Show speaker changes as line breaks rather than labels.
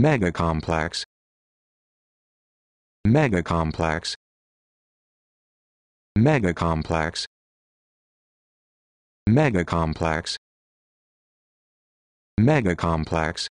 mega complex mega complex mega complex mega complex mega complex